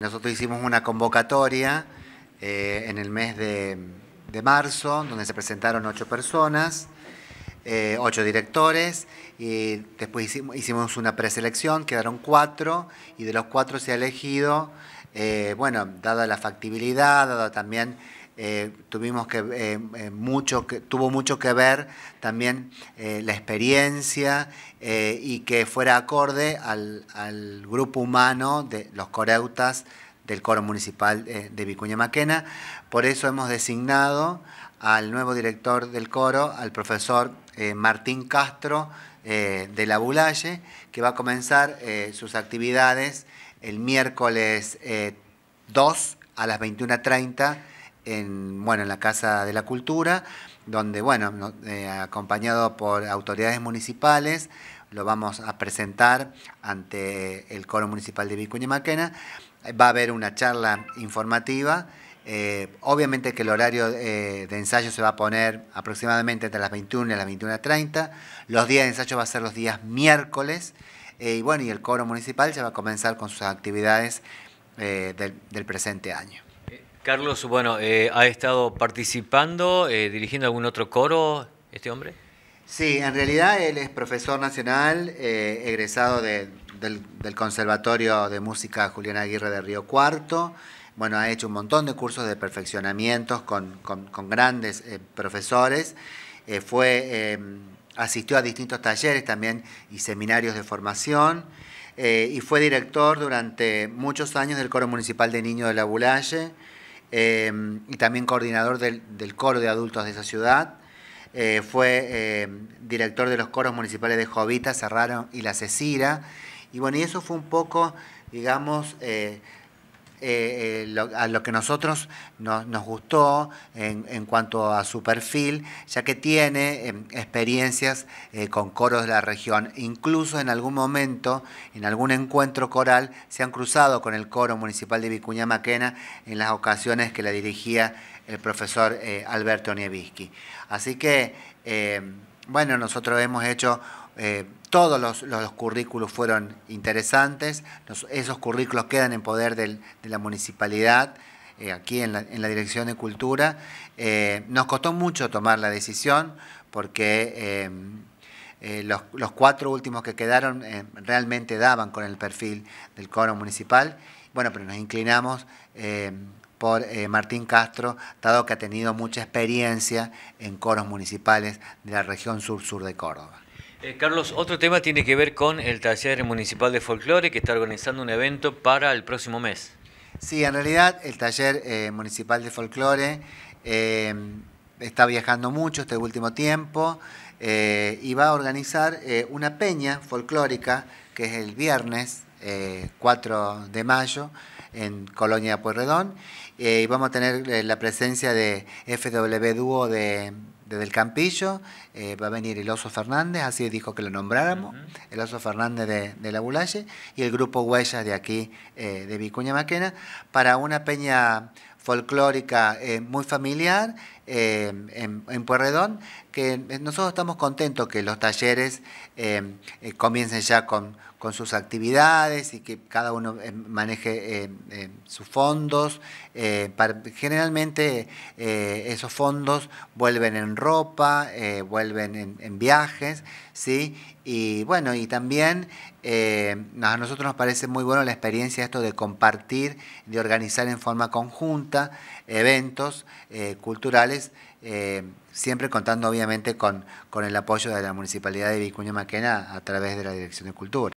Nosotros hicimos una convocatoria eh, en el mes de, marzo, donde se presentaron ocho personas, eh, ocho directores, y después hicimos, una preselección, quedaron cuatro, y de los cuatro se ha elegido, eh, bueno, dada la factibilidad, dada también eh, tuvimos que, eh, eh, mucho tuvo mucho que ver también la experiencia y que fuera acorde al, al, grupo humano de los coreutas del coro municipal de Vicuña Maquena. Por eso hemos designado al nuevo director del coro, al profesor Martín Castro de La Bulalle, que va a comenzar sus actividades el miércoles 2 a las 21.30 en, bueno, en la Casa de la Cultura, donde, bueno, eh, acompañado por autoridades municipales, lo vamos a presentar ante el Coro Municipal de Vicuña Maquena. Va a haber una charla informativa. Eh, obviamente que el horario eh, de ensayo se va a poner aproximadamente entre las 21 y las 21.30. Los días de ensayo va a ser los días miércoles. y bueno, y el coro municipal se va a comenzar con sus actividades del presente año. Carlos, bueno, eh, ¿ha estado participando, eh, dirigiendo algún otro coro este hombre? Sí, en realidad él es profesor nacional, eh, egresado del, Conservatorio de Música Julián Aguirre de Río Cuarto. Bueno, ha hecho un montón de cursos de perfeccionamientos con, grandes profesores. fue, asistió a distintos talleres también y seminarios de formación. y fue director durante muchos años del Coro Municipal de Niños de la Bulalle. Em, y también coordinador del, coro de adultos de esa ciudad. Eh, fue em, director de los coros municipales de Jovita, Cerraron y La Cecira. Y bueno, y eso fue un poco, digamos, eh, eh, eh, a lo que nosotros nos gustó en, en, cuanto a su perfil, ya que tiene em, experiencias eh, con coros de la región. Incluso en algún momento, en algún encuentro coral, se han cruzado con el coro municipal de Vicuña Maquena en las ocasiones que la dirigía el profesor Alberto Nievisky. Así que em, bueno, nosotros hemos hecho, eh, todos los, currículos fueron interesantes, esos currículos quedan en poder de la municipalidad, eh, aquí en la, en la, Dirección de Cultura. Eh, nos costó mucho tomar la decisión porque los, los, cuatro últimos que quedaron realmente daban con el perfil del coro municipal bueno, pero nos inclinamos eh, por eh, Martín Castro, dado que ha tenido mucha experiencia en coros municipales de la región sur-sur de Córdoba. Eh, Carlos, otro tema tiene que ver con el taller municipal de folclore que está organizando un evento para el próximo mes. Sí, en realidad el taller municipal de folclore está viajando mucho este último tiempo y va a organizar una peña folclórica que es el viernes 4 eh, de mayo en Colonia Pueyrredón eh, y vamos a tener eh, la presencia de FW Dúo de, Del Campillo, va a venir el Oso Fernández, así dijo que lo nombráramos, el Oso Fernández de, de La Bulalle y el grupo Huellas de aquí de Vicuña Maquena para una peña folclórica eh, muy familiar eh, en, en, que eh, nosotros estamos contentos que los talleres comiencen ya con, sus actividades y que cada uno maneje sus fondos. generalmente esos fondos vuelven en ropa, vuelven en, en viajes, ¿sí? Y bueno, y también eh, a nosotros nos parece muy bueno la experiencia esto de compartir, de organizar en forma conjunta eventos eh, culturales, eh, siempre contando obviamente con, con el apoyo de la Municipalidad de Vicuña Maquena a través de la Dirección de Cultura.